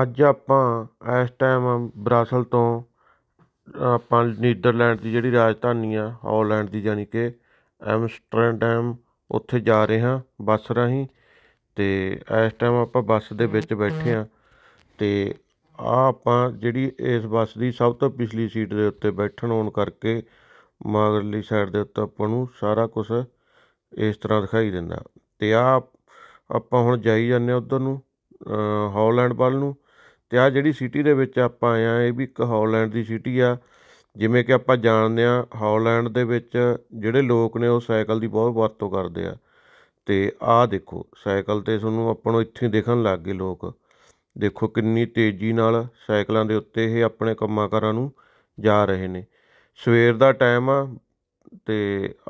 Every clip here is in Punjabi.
ਅੱਜ ਆਪਾਂ ਇਸ ਟਾਈਮ ਬਰਾਸਲ ਤੋਂ ਆਪਾਂ ਨੀਦਰਲੈਂਡ ਦੀ ਜਿਹੜੀ ਰਾਜਧਾਨੀ ਆ ਹੌਲੈਂਡ ਦੀ ਯਾਨੀ ਕਿ ਐਮਸਟਰਡਮ ਉੱਥੇ ਜਾ ਰਹੇ ਹਾਂ ਬੱਸ ਰਾਹੀਂ ਤੇ ਇਸ ਟਾਈਮ ਆਪਾਂ ਬੱਸ ਦੇ ਵਿੱਚ ਬੈਠੇ ਆ ਤੇ ਆ ਆਪਾਂ ਜਿਹੜੀ ਇਸ ਬੱਸ ਦੀ ਸਭ ਤੋਂ ਪਿਛਲੀ ਸੀਟ ਦੇ ਉੱਤੇ ਬੈਠਣ ਹੋਣ ਕਰਕੇ ਮਾਗਰਲੀ ਸਾਈਡ ਦੇ ਉੱਤੇ ਆਪਾਂ ਨੂੰ ਸਾਰਾ ਕੁਝ ਇਸ ਤਰ੍ਹਾਂ ਦਿਖਾਈ ਦਿੰਦਾ ਤੇ ਆ ਆਪਾਂ ਹੁਣ ਜਾਈ ਜਾਂਦੇ ਆ ਉਧਰ ਨੂੰ ਹੌਲੈਂਡ ਵੱਲ ਨੂੰ ਤੇ ਆ ਜਿਹੜੀ ਸਿਟੀ ਦੇ ਵਿੱਚ ਆਪਾਂ ਆਏ ਇਹ ਵੀ ਇੱਕ ਹੋਲੈਂਡ ਦੀ ਸਿਟੀ ਆ ਜਿਵੇਂ ਕਿ ਆਪਾਂ ਜਾਣਦੇ ਆ ਹੌਲੈਂਡ ਦੇ ਵਿੱਚ ਜਿਹੜੇ ਲੋਕ ਨੇ ਉਹ ਸਾਈਕਲ ਦੀ ਬਹੁਤ ਵਰਤੋਂ ਕਰਦੇ ਆ ਤੇ ਆ ਦੇਖੋ ਸਾਈਕਲ 'ਤੇ ਤੁਹਾਨੂੰ ਆਪਾਂ ਨੂੰ ਇੱਥੇ ਦਿਖਣ ਲੱਗ ਗਏ ਲੋਕ ਦੇਖੋ ਕਿੰਨੀ ਤੇਜ਼ੀ ਨਾਲ ਸਾਈਕਲਾਂ ਦੇ ਉੱਤੇ ਇਹ ਆਪਣੇ ਕੰਮਾਂ ਕਰਾਂ ਨੂੰ ਜਾ ਰਹੇ ਨੇ ਸਵੇਰ ਦਾ ਟਾਈਮ ਆ ਤੇ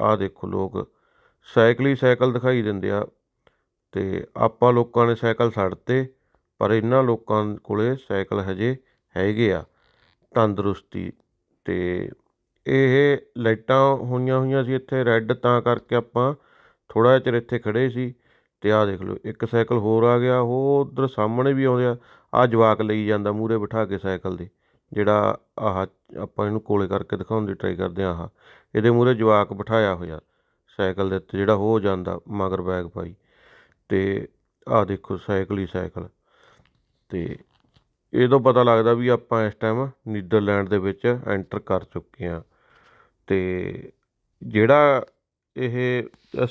ਆ ਦੇਖੋ ਲੋਕ ਸਾਈਕਲ ਹੀ ਸਾਈਕਲ ਦਿਖਾਈ ਦਿੰਦੇ ਆ ਤੇ ਆਪਾਂ ਲੋਕਾਂ ਨੇ ਸਾਈਕਲ ਛੱਡਤੇ ਪਰ ਇਹਨਾਂ ਲੋਕਾਂ ਕੋਲੇ ਸਾਈਕਲ ਹਜੇ ਹੈਗੇ ਆ ਤੰਦਰੁਸਤੀ ਤੇ ਇਹ ਲਾਈਟਾਂ ਹੋਈਆਂ ਹੋਈਆਂ ਸੀ ਇੱਥੇ ਰੈੱਡ ਤਾਂ ਕਰਕੇ ਆਪਾਂ ਥੋੜਾ ਚਿਰ ਇੱਥੇ ਖੜੇ ਸੀ ਤੇ ਆਹ ਦੇਖ ਲਓ ਇੱਕ ਸਾਈਕਲ ਹੋਰ ਆ ਗਿਆ ਉਹ ਉਧਰ ਸਾਹਮਣੇ ਵੀ ਆਉਂਦੇ ਆ ਆ ਜਵਾਕ ਲਈ ਜਾਂਦਾ ਮੂਰੇ ਬਿਠਾ ਕੇ ਸਾਈਕਲ ਦੇ ਜਿਹੜਾ ਆਹ ਆਪਾਂ ਇਹਨੂੰ ਕੋਲੇ ਕਰਕੇ ਦਿਖਾਉਣ ਦੀ ਟਰਾਈ ਕਰਦੇ ਆ ਆਹ ਇਹਦੇ ਮੂਰੇ ਜਵਾਕ ਬਿਠਾਇਆ ਹੋਇਆ ਸਾਈਕਲ ਦੇ ਉੱਤੇ ਜਿਹੜਾ ਹੋ ਜਾਂਦਾ ਮਗਰ ਬੈਗ ਪਾਈ ਤੇ ਆਹ ਦੇਖੋ ਸਾਈਕਲ ਹੀ ਸਾਈਕਲ ਤੇ ਇਹ ਤੋਂ ਪਤਾ ਲੱਗਦਾ ਵੀ ਆਪਾਂ ਇਸ ਟਾਈਮ ਨੀਦਰਲੈਂਡ ਦੇ ਵਿੱਚ ਐਂਟਰ ਕਰ ਚੁੱਕੇ ਆ ਤੇ ਜਿਹੜਾ ਇਹ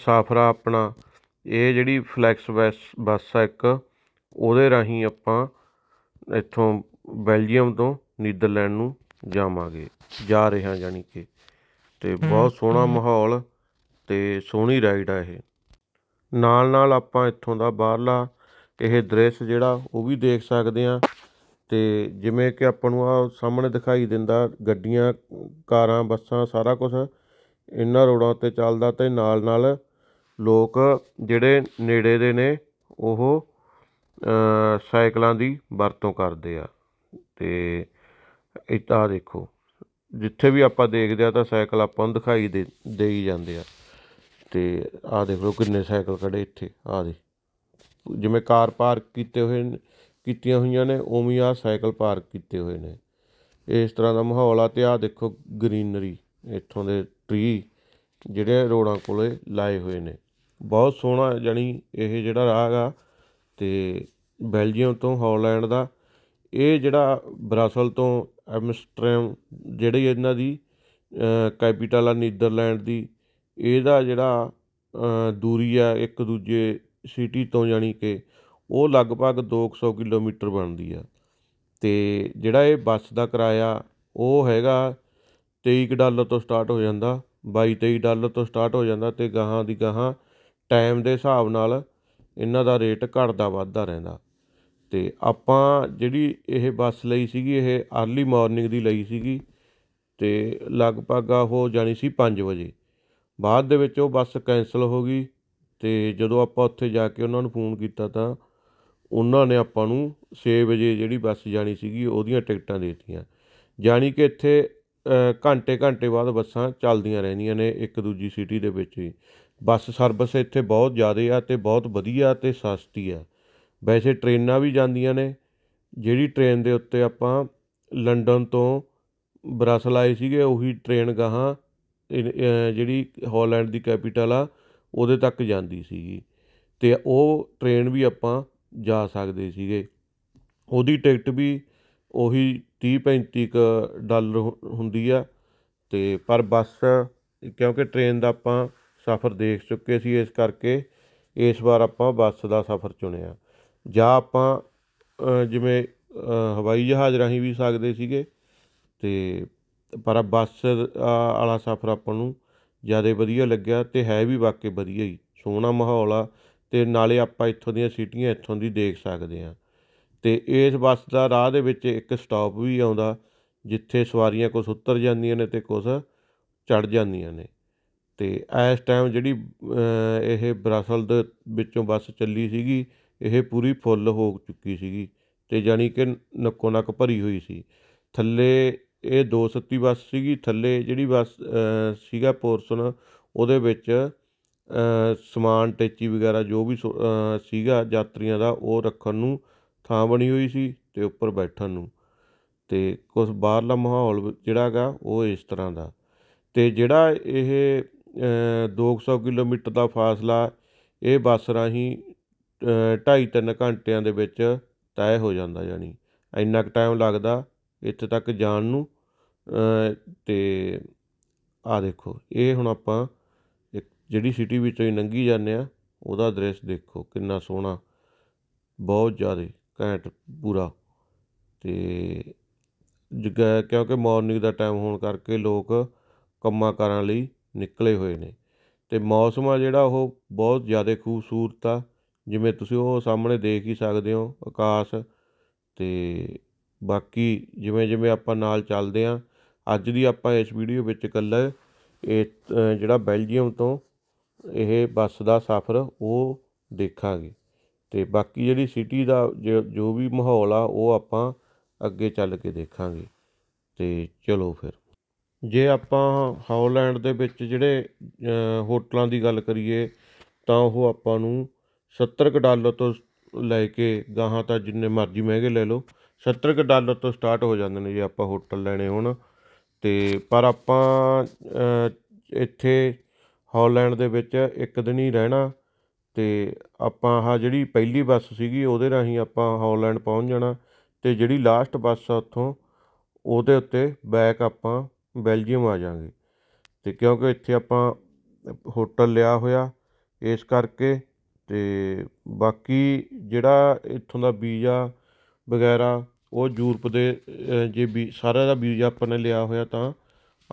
ਸਾਫਰਾ ਆਪਣਾ ਇਹ ਜਿਹੜੀ ਫਲੈਕਸ ਬੱਸ ਆ ਇੱਕ ਉਹਦੇ ਰਾਹੀਂ ਆਪਾਂ ਇੱਥੋਂ ਬੈਲਜੀਅਮ ਤੋਂ ਨੀਦਰਲੈਂਡ ਨੂੰ ਜਾਵਾਂਗੇ ਜਾ ਰਹੇ ਹਾਂ ਜਾਨੀ ਕਿ ਤੇ ਬਹੁਤ ਸੋਹਣਾ ਮਾਹੌਲ ਤੇ ਸੋਹਣੀ ਰਾਈਡ ਆ ਇਹ ਨਾਲ ਨਾਲ ਆਪਾਂ ਇੱਥੋਂ ਦਾ ਬਾਹਰਲਾ ਇਹ ਦ੍ਰਿਸ਼ ਜਿਹੜਾ ਉਹ ਵੀ ਦੇਖ ਸਕਦੇ ਆ ਤੇ ਜਿਵੇਂ ਕਿ ਆਪਾਂ ਨੂੰ ਆ ਸਾਹਮਣੇ ਦਿਖਾਈ ਦਿੰਦਾ ਗੱਡੀਆਂ ਕਾਰਾਂ ਬੱਸਾਂ ਸਾਰਾ ਕੁਝ ਇੰਨਾ ਰੋਡਾਂ ਤੇ ਚੱਲਦਾ ਤੇ ਨਾਲ ਨਾਲ ਲੋਕ ਜਿਹੜੇ ਨੇੜੇ ਦੇ ਨੇ ਉਹ ਸਾਈਕਲਾਂ ਦੀ ਵਰਤੋਂ ਕਰਦੇ ਆ ਤੇ ਇਤਾ ਦੇਖੋ ਜਿੱਥੇ ਵੀ ਆਪਾਂ ਦੇਖਦੇ ਆ ਤਾਂ ਸਾਈਕਲ ਆਪਾਂ ਨੂੰ ਦਿਖਾਈ ਦੇ ਦੇਈ ਜਾਂਦੇ ਆ ਤੇ ਆ ਦੇਖ ਲਓ ਕਿੰਨੇ ਸਾਈਕਲ ਖੜੇ ਇੱਥੇ ਆ ਦੇ ਜਿਵੇਂ ਕਾਰ ਪਾਰਕ ਕੀਤੇ ਹੋਏ ਕੀਤੀਆਂ ਹੋਈਆਂ ਨੇ ਉਵੇਂ ਆ ਸਾਈਕਲ ਪਾਰਕ ਕੀਤੇ ਹੋਏ ਨੇ ਇਸ ਤਰ੍ਹਾਂ ਦਾ ਮਾਹੌਲ ਆ ਤੇ ਆ ਦੇਖੋ ਗ੍ਰੀਨਰੀ ਇੱਥੋਂ ਦੇ ਟ੍ਰੀ ਜਿਹੜੇ ਰੋਡਾਂ ਕੋਲੇ ਲਾਏ ਹੋਏ ਨੇ ਬਹੁਤ ਸੋਹਣਾ ਜਾਨੀ ਇਹ ਜਿਹੜਾ ਰਾਹ ਹੈਗਾ ਤੇ ਬੈਲਜੀਅਮ ਤੋਂ ਹਾਲੈਂਡ ਦਾ ਇਹ ਜਿਹੜਾ ਬ੍ਰਾਸਲ ਤੋਂ ਐਮਸਟਰਡਮ ਜਿਹੜੀ ਇਹਨਾਂ ਦੀ ਕੈਪੀਟਲ ਆ ਨੀਦਰਲੈਂਡ ਦੀ ਇਹਦਾ ਜਿਹੜਾ ਦੂਰੀ ਆ ਇੱਕ ਦੂਜੇ ਸਿਟੀ ਤੋਂ ਯਾਨੀ ਕਿ ਉਹ ਲਗਭਗ 200 ਕਿਲੋਮੀਟਰ ਬਣਦੀ ਆ ਤੇ ਜਿਹੜਾ ਇਹ ਬੱਸ ਦਾ ਕਿਰਾਇਆ ਉਹ ਹੈਗਾ 23 ਡਾਲਰ ਤੋਂ ਸਟਾਰਟ ਹੋ ਜਾਂਦਾ 22 23 ਡਾਲਰ ਤੋਂ ਸਟਾਰਟ ਹੋ ਜਾਂਦਾ ਤੇ ਗਾਹਾਂ ਦੀ ਗਾਹਾਂ ਟਾਈਮ ਦੇ ਹਿਸਾਬ ਨਾਲ ਇਹਨਾਂ ਦਾ ਰੇਟ ਘਟਦਾ ਵੱਧਦਾ ਰਹਿੰਦਾ ਤੇ ਆਪਾਂ ਜਿਹੜੀ ਇਹ ਬੱਸ ਲਈ ਸੀਗੀ ਇਹ ਅਰਲੀ ਮਾਰਨਿੰਗ ਦੀ ਲਈ ਸੀਗੀ ਤੇ ਲਗਭਗ ਹੋ ਜਾਣੀ ਸੀ 5 ਵਜੇ ਬਾਅਦ ਦੇ ਵਿੱਚ ਉਹ ਬੱਸ ਕੈਂਸਲ ਹੋ ਗਈ ਤੇ ਜਦੋਂ ਆਪਾਂ ਉੱਥੇ ਜਾ ਕੇ ਉਹਨਾਂ ਨੂੰ ਫੋਨ ਕੀਤਾ ਤਾਂ ਉਹਨਾਂ ਨੇ ਆਪਾਂ ਨੂੰ 6 ਵਜੇ ਜਿਹੜੀ ਬੱਸ ਜਾਣੀ ਸੀਗੀ ਉਹਦੀਆਂ ਟਿਕਟਾਂ ਦੇ ਦਿੱਤੀਆਂ ਜਾਨੀ ਕਿ ਇੱਥੇ ਘੰਟੇ ਘੰਟੇ ਬਾਅਦ ਬੱਸਾਂ ਚੱਲਦੀਆਂ ਰਹਿੰਦੀਆਂ ਨੇ ਇੱਕ ਦੂਜੀ ਸਿਟੀ ਦੇ ਵਿੱਚ ਹੀ ਬੱਸ ਸਰਵਿਸ ਇੱਥੇ ਬਹੁਤ ਜ਼ਿਆਦਾ ਆ ਤੇ ਬਹੁਤ ਵਧੀਆ ਤੇ ਸਸਤੀ ਆ ਵੈਸੇ ਟ੍ਰੇਨਾਂ ਵੀ ਜਾਂਦੀਆਂ ਨੇ ਜਿਹੜੀ ਟ੍ਰੇਨ ਦੇ ਉੱਤੇ ਆਪਾਂ ਲੰਡਨ ਤੋਂ ਬਰਸਲ ਆਏ ਸੀਗੇ ਉਹੀ ਟ੍ਰੇਨ ਗਾਹਾਂ ਜਿਹੜੀ ਹਾਲੈਂਡ ਦੀ ਕੈਪੀਟਲ ਆ ਉਹਦੇ ਤੱਕ ਜਾਂਦੀ ਸੀਗੀ ਤੇ ਉਹ ਟ੍ਰੇਨ ਵੀ ਆਪਾਂ ਜਾ ਸਕਦੇ ਸੀਗੇ ਉਹਦੀ ਟਿਕਟ ਵੀ ਉਹੀ 30-35 ਡਾਲਰ ਹੁੰਦੀ ਆ ਤੇ ਪਰ ਬੱਸ ਕਿਉਂਕਿ ਟ੍ਰੇਨ ਦਾ ਆਪਾਂ ਸਫ਼ਰ ਦੇਖ ਚੁੱਕੇ ਸੀ ਇਸ ਕਰਕੇ ਇਸ ਵਾਰ ਆਪਾਂ ਬੱਸ ਦਾ ਸਫ਼ਰ ਚੁਣਿਆ ਜਾਂ ਆਪਾਂ ਜਿਵੇਂ ਹਵਾਈ ਜਹਾਜ਼ ਰਾਹੀਂ ਵੀ ਸਕਦੇ ਸੀਗੇ ਤੇ ਪਰ ਬੱਸ ਵਾਲਾ ਸਫ਼ਰ ਆਪਾਂ ਨੂੰ ਜ਼ਿਆਦਾ ਵਧੀਆ ਲੱਗਿਆ ਤੇ ਹੈ ਵੀ ਵਾਕਈ ਵਧੀਆ ਹੀ ਸੋਹਣਾ ਮਾਹੌਲ ਆ ਤੇ ਨਾਲੇ ਆਪਾਂ ਇੱਥੋਂ ਦੀਆਂ ਸਿਟੀਆਂ ਇੱਥੋਂ ਦੀ ਦੇਖ ਸਕਦੇ ਆ ਤੇ ਇਸ ਬੱਸ ਦਾ ਰਾਹ ਦੇ ਵਿੱਚ ਇੱਕ ਸਟਾਪ ਵੀ ਆਉਂਦਾ ਜਿੱਥੇ ਸਵਾਰੀਆਂ ਕੁਝ ਉਤਰ ਜਾਂਦੀਆਂ ਨੇ ਤੇ ਕੁਝ ਚੜ ਜਾਂਦੀਆਂ ਨੇ ਤੇ ਇਸ ਟਾਈਮ ਜਿਹੜੀ ਇਹ ਬ੍ਰਾਸਲ ਦੇ ਵਿੱਚੋਂ ਬੱਸ ਚੱਲੀ ਸੀਗੀ ਇਹ ਪੂਰੀ ਫੁੱਲ ਹੋ ਚੁੱਕੀ ਸੀਗੀ ਤੇ ਜਾਨੀ ਕਿ ਨੱਕੋ ਨੱਕ ਭਰੀ ਹੋਈ ਸੀ ਥੱਲੇ ਇਹ 270 ਬੱਸ ਸੀਗੀ ਥੱਲੇ ਜਿਹੜੀ ਬੱਸ ਸੀਗਾ ਪੋਰਸ਼ਨ ਉਹਦੇ ਵਿੱਚ ਸਮਾਨ ਟੈਚੀ ਵਗੈਰਾ ਜੋ ਵੀ ਸੀਗਾ ਯਾਤਰੀਆਂ ਦਾ ਉਹ ਰੱਖਣ ਨੂੰ ਥਾਂ ਬਣੀ ਹੋਈ ਸੀ ਤੇ ਉੱਪਰ ਬੈਠਣ ਨੂੰ ਤੇ ਕੁਝ ਬਾਹਰਲਾ ਮਾਹੌਲ ਜਿਹੜਾਗਾ ਉਹ ਇਸ ਤਰ੍ਹਾਂ ਦਾ ਤੇ ਜਿਹੜਾ ਇਹ 200 ਕਿਲੋਮੀਟਰ ਦਾ ਫਾਸਲਾ ਇਹ ਬੱਸ ਰਾਹੀਂ 2.5-3 ਘੰਟਿਆਂ ਦੇ ਵਿੱਚ ਤੈਅ ਹੋ ਜਾਂਦਾ ਯਾਨੀ ਇੰਨਾ ਕੁ ਟਾਈਮ ਲੱਗਦਾ ਇੱਥੇ ਤੱਕ ਜਾਣ ਨੂੰ ਤੇ ਆ ਦੇਖੋ ਇਹ ਹੁਣ ਆਪਾਂ ਇੱਕ ਜਿਹੜੀ ਸਿਟੀ ਵਿੱਚੋਂ ਹੀ ਲੰਘੀ ਜਾਂਦੇ ਆ ਉਹਦਾ ਦ੍ਰਿਸ਼ ਦੇਖੋ ਕਿੰਨਾ ਸੋਹਣਾ ਬਹੁਤ ਜ਼ਿਆਦਾ ਘੈਂਟ ਪੂਰਾ ਤੇ ਜਿਗਾ ਕਿਉਂਕਿ ਮਾਰਨਿੰਗ ਦਾ ਟਾਈਮ ਹੋਣ ਕਰਕੇ ਲੋਕ ਕੰਮਾਂ ਕਰਨ ਲਈ ਨਿਕਲੇ ਹੋਏ ਨੇ ਤੇ ਮੌਸਮ ਆ ਜਿਹੜਾ ਉਹ ਬਹੁਤ ਜ਼ਿਆਦਾ ਖੂਬਸੂਰਤ ਆ ਜਿਵੇਂ ਤੁਸੀਂ ਉਹ ਸਾਹਮਣੇ ਦੇਖ ਹੀ ਸਕਦੇ ਹੋ ਆਕਾਸ਼ ਤੇ ਬਾਕੀ ਜਿਵੇਂ ਜਿਵੇਂ ਆਪਾਂ ਨਾਲ ਚੱਲਦੇ ਆਂ ਅੱਜ ਦੀ ਆਪਾਂ ਇਸ ਵੀਡੀਓ ਵਿੱਚ ਇਕੱਲਾ ਇਹ ਜਿਹੜਾ ਬੈਲਜੀਅਮ ਤੋਂ ਇਹ ਬੱਸ ਦਾ ਸਫ਼ਰ ਉਹ ਦੇਖਾਂਗੇ ਤੇ ਬਾਕੀ ਜਿਹੜੀ ਸਿਟੀ ਦਾ ਜੋ ਵੀ ਮਾਹੌਲ ਆ ਉਹ ਆਪਾਂ ਅੱਗੇ ਚੱਲ ਕੇ ਦੇਖਾਂਗੇ ਤੇ ਚਲੋ ਫਿਰ ਜੇ ਆਪਾਂ ਹੌਲੈਂਡ ਦੇ ਵਿੱਚ ਜਿਹੜੇ ਹੋਟਲਾਂ ਦੀ ਗੱਲ ਕਰੀਏ ਤਾਂ ਉਹ ਆਪਾਂ ਨੂੰ 70 ਡਾਲਰ ਤੋਂ ਲੈ ਕੇ ਗਾਹਾਂ ਤਾਂ ਜਿੰਨੇ ਮਰਜ਼ੀ ਮਹਿੰਗੇ ਲੈ ਲਓ 70 ਡਾਲਰ ਤੋਂ ਸਟਾਰਟ ਹੋ ਜਾਂਦੇ ਨੇ ਜੇ ਆਪਾਂ ਹੋਟਲ ਲੈਣੇ ਹੋਣ ਤੇ ਪਰ ਆਪਾਂ ਇੱਥੇ ਹਾਲੈਂਡ ਦੇ ਵਿੱਚ ਇੱਕ ਦਿਨ ਹੀ ਰਹਿਣਾ ਤੇ ਆਪਾਂ ਆਹ ਜਿਹੜੀ ਪਹਿਲੀ ਬੱਸ ਸੀਗੀ ਉਹਦੇ ਰਾਹੀਂ ਆਪਾਂ ਹਾਲੈਂਡ ਪਹੁੰਚ ਜਾਣਾ ਤੇ ਜਿਹੜੀ ਲਾਸਟ ਬੱਸ ਆ ਉੱਥੋਂ ਉਹਦੇ ਉੱਤੇ ਬੈਕ ਆਪਾਂ ਬੈਲਜੀਅਮ ਆ ਜਾਾਂਗੇ ਤੇ ਕਿਉਂਕਿ ਇੱਥੇ ਆਪਾਂ ਹੋਟਲ ਲਿਆ ਹੋਇਆ ਇਸ ਕਰਕੇ ਤੇ ਬਾਕੀ ਜਿਹੜਾ ਇੱਥੋਂ ਦਾ ਵੀਜ਼ਾ ਵਗੈਰਾ ਉਹ ਯੂਰਪ ਦੇ ਜੇ ਵੀ ਸਾਰਾ ਦਾ ਵੀਜ਼ਾ ਆਪਾਂ ਨੇ ਲਿਆ ਹੋਇਆ ਤਾਂ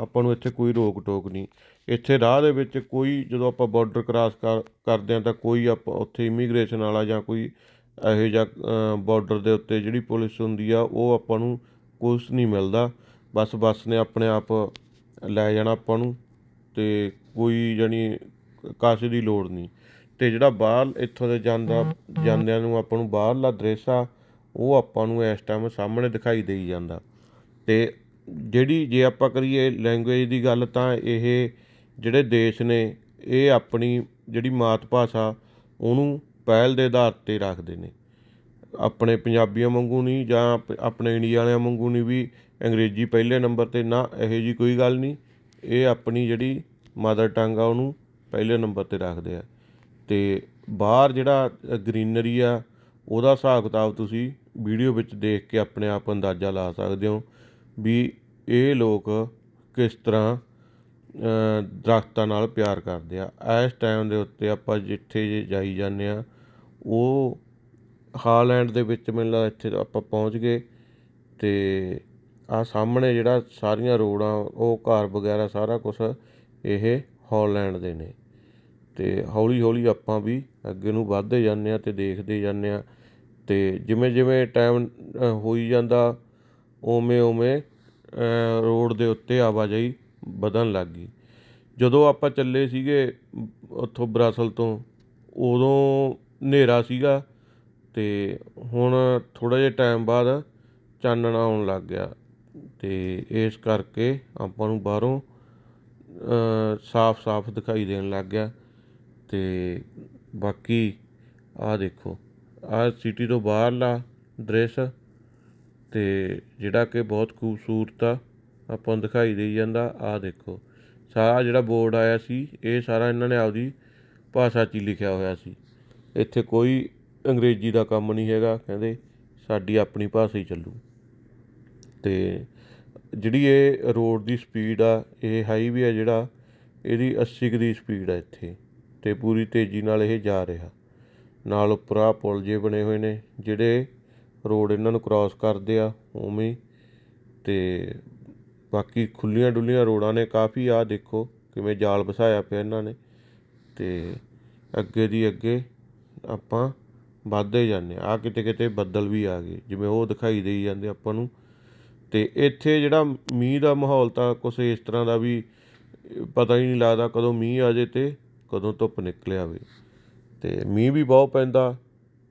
ਆਪਾਂ ਨੂੰ ਇੱਥੇ ਕੋਈ ਰੋਕ ਟੋਕ ਨਹੀਂ ਇੱਥੇ ਰਾਹ ਦੇ ਵਿੱਚ ਕੋਈ ਜਦੋਂ ਆਪਾਂ ਬਾਰਡਰ ਕ੍ਰਾਸ ਕਰਦੇ ਆ ਤਾਂ ਕੋਈ ਆਪਾਂ ਉੱਥੇ ਇਮੀਗ੍ਰੇਸ਼ਨ ਵਾਲਾ ਜਾਂ ਕੋਈ ਇਹੋ ਜਿਹਾ ਬਾਰਡਰ ਦੇ ਉੱਤੇ ਜਿਹੜੀ ਪੁਲਿਸ ਹੁੰਦੀ ਆ ਉਹ ਆਪਾਂ ਨੂੰ ਕੁਝ ਨਹੀਂ ਮਿਲਦਾ ਬਸ ਬਸ ਨੇ ਆਪਣੇ ਆਪ ਲੈ ਜਾਣਾ ਆਪਾਂ ਨੂੰ ਤੇ ਕੋਈ ਜਾਨੀ ਕਾਸੇ ਦੀ ਲੋੜ ਨਹੀਂ ਤੇ ਜਿਹੜਾ ਬਾਹਰ ਇੱਥੋਂ ਦੇ ਜਾਂਦਾ ਜਾਂਦਿਆਂ ਨੂੰ ਆਪਾਂ ਨੂੰ ਬਾਹਰਲਾ ਦ੍ਰਿਸ਼ਾ ਉਹ ਆਪਾਂ ਨੂੰ ਇਸ ਟਾਈਮ ਸਾਹਮਣੇ ਦਿਖਾਈ ਦੇਈ ਜਾਂਦਾ ਤੇ ਜਿਹੜੀ ਜੇ ਆਪਾਂ ਕਰੀਏ ਲੈਂਗੁਏਜ ਦੀ ਗੱਲ ਤਾਂ ਇਹ ਜਿਹੜੇ ਦੇਸ਼ ਨੇ ਇਹ ਆਪਣੀ ਜਿਹੜੀ ਮਾਤ ਭਾਸ਼ਾ ਉਹਨੂੰ ਪਹਿਲ ਦੇ ਆਧਾਰ ਤੇ ਰੱਖਦੇ ਨੇ ਆਪਣੇ ਪੰਜਾਬੀਆਂ ਵਾਂਗੂ ਨਹੀਂ ਜਾਂ ਆਪਣੇ ਇੰਡੀਆ ਵਾਲਿਆਂ ਵਾਂਗੂ ਨਹੀਂ ਵੀ ਅੰਗਰੇਜ਼ੀ ਪਹਿਲੇ ਨੰਬਰ ਤੇ ਨਾ ਇਹੋ ਜੀ ਕੋਈ ਗੱਲ ਨਹੀਂ ਇਹ ਆਪਣੀ ਜਿਹੜੀ ਮਦਰ ਟੰਗ ਆ ਉਹਨੂੰ ਪਹਿਲੇ ਨੰਬਰ ਤੇ ਰੱਖਦੇ ਆ ਤੇ ਬਾਹਰ ਜਿਹੜਾ ਗ੍ਰੀਨਰੀ ਆ ਉਹਦਾ ਹਿਸਾਬ ਕਿਤਾਬ ਤੁਸੀਂ ਵੀਡੀਓ ਵਿੱਚ ਦੇਖ ਕੇ ਆਪਣੇ ਆਪ ਅੰਦਾਜ਼ਾ ਲਾ ਸਕਦੇ ਹੋ ਵੀ ਇਹ ਲੋਕ ਕਿਸ ਤਰ੍ਹਾਂ ਦਰਖਤਾਂ ਨਾਲ ਪਿਆਰ ਕਰਦੇ ਆ ਇਸ ਟਾਈਮ ਦੇ ਉੱਤੇ ਆਪਾਂ ਜਿੱਥੇ ਜਾਈ ਜਾਂਦੇ ਆ ਉਹ ਹਾਲੈਂਡ ਦੇ ਵਿੱਚ ਮੈਨੂੰ ਲੱਗਦਾ ਇੱਥੇ ਆਪਾਂ ਪਹੁੰਚ ਗਏ ਤੇ ਆ ਸਾਹਮਣੇ ਜਿਹੜਾ ਸਾਰੀਆਂ ਰੋਡਾਂ ਉਹ ਘਰ ਵਗੈਰਾ ਸਾਰਾ ਕੁਝ ਇਹ ਹਾਲੈਂਡ ਦੇ ਨੇ ਤੇ ਹੌਲੀ ਹੌਲੀ ਆਪਾਂ ਵੀ ਅੱਗੇ ਨੂੰ ਵਧਦੇ ਜਾਂਦੇ ਆ ਤੇ ਦੇਖਦੇ ਜਾਂਦੇ ਆ ਤੇ ਜਿਵੇਂ ਜਿਵੇਂ ਟਾਈਮ ਹੋਈ ਜਾਂਦਾ ਉਵੇਂ ਉਵੇਂ ਰੋਡ ਦੇ ਉੱਤੇ ਆਵਾਜਾਈ ਵਧਣ ਲੱਗ ਗਈ ਜਦੋਂ ਆਪਾਂ ਚੱਲੇ ਸੀਗੇ ਉੱਥੋਂ ਬਰਾਸਲ ਤੋਂ ਉਦੋਂ ਹਨੇਰਾ ਸੀਗਾ ਤੇ ਹੁਣ ਥੋੜਾ ਜਿਹਾ ਟਾਈਮ ਬਾਅਦ ਚਾਨਣ ਆਉਣ ਲੱਗ ਗਿਆ ਤੇ ਇਸ ਕਰਕੇ ਆਪਾਂ ਨੂੰ ਬਾਹਰੋਂ ਸਾਫ਼-ਸਾਫ਼ ਦਿਖਾਈ ਦੇਣ ਲੱਗ ਗਿਆ ਤੇ ਬਾਕੀ ਆ ਦੇਖੋ ਆਹ ਸਿਟੀ ਤੋਂ ਬਾਹਰਲਾ ਦ੍ਰਿਸ਼ ਤੇ ਜਿਹੜਾ ਕਿ ਬਹੁਤ ਖੂਬਸੂਰਤ ਆ ਆਪਾਂ ਦਿਖਾਈ ਦੇ ਜਾਂਦਾ ਆ ਦੇਖੋ ਸਾਰਾ ਜਿਹੜਾ ਬੋਰਡ ਆਇਆ ਸੀ ਇਹ ਸਾਰਾ ਇਹਨਾਂ ਨੇ ਆਪਦੀ ਭਾਸ਼ਾ 'ਚ ਲਿਖਿਆ ਹੋਇਆ ਸੀ ਇੱਥੇ ਕੋਈ ਅੰਗਰੇਜ਼ੀ ਦਾ ਕੰਮ ਨਹੀਂ ਹੈਗਾ ਕਹਿੰਦੇ ਸਾਡੀ ਆਪਣੀ ਭਾਸ਼ਾ ਹੀ ਚੱਲੂ ਤੇ ਜਿਹੜੀ ਇਹ ਰੋਡ ਦੀ ਸਪੀਡ ਆ ਇਹ ਹਾਈਵੇ ਆ ਜਿਹੜਾ ਇਹਦੀ 80 ਦੀ ਸਪੀਡ ਆ ਇੱਥੇ ਤੇ ਪੂਰੀ ਤੇਜ਼ੀ ਨਾਲ ਇਹ ਜਾ ਰਿਹਾ ਨਾਲ ਉੱਪਰ ਪੁਲ ਜੇ ਬਣੇ ਹੋਏ ਨੇ ਜਿਹੜੇ ਰੋਡ ਇਹਨਾਂ ਨੂੰ ਕ੍ਰਾਸ ਕਰਦੇ ਆ ਉਵੇਂ ਤੇ ਬਾਕੀ ਖੁੱਲੀਆਂ ਡੁੱਲੀਆਂ ਰੋਡਾਂ ਨੇ ਕਾਫੀ ਆ ਦੇਖੋ ਕਿਵੇਂ ਜਾਲ ਵਸਾਇਆ ਪਿਆ ਇਹਨਾਂ ਨੇ ਤੇ ਅੱਗੇ ਦੀ ਅੱਗੇ ਆਪਾਂ ਵੱਧਦੇ ਜਾਂਦੇ ਆ ਕਿਤੇ ਕਿਤੇ ਬੱਦਲ ਵੀ ਆ ਗਏ ਜਿਵੇਂ ਉਹ ਦਿਖਾਈ ਦੇਈ ਜਾਂਦੇ ਆਪਾਂ ਨੂੰ ਤੇ ਇੱਥੇ ਜਿਹੜਾ ਮੀਂਹ ਦਾ ਮਾਹੌਲ ਤਾਂ ਕੁਝ ਇਸ ਤਰ੍ਹਾਂ ਦਾ ਵੀ ਪਤਾ ਹੀ ਨਹੀਂ ਲੱਗਦਾ ਕਦੋਂ ਮੀਂਹ ਆ ਜੇ ਤੇ ਕਦੋਂ ਧੁੱਪ ਨਿਕਲਿਆ ਆਵੇ ਤੇ ਮੀਂਹ ਵੀ ਬਹੁਤ ਪੈਂਦਾ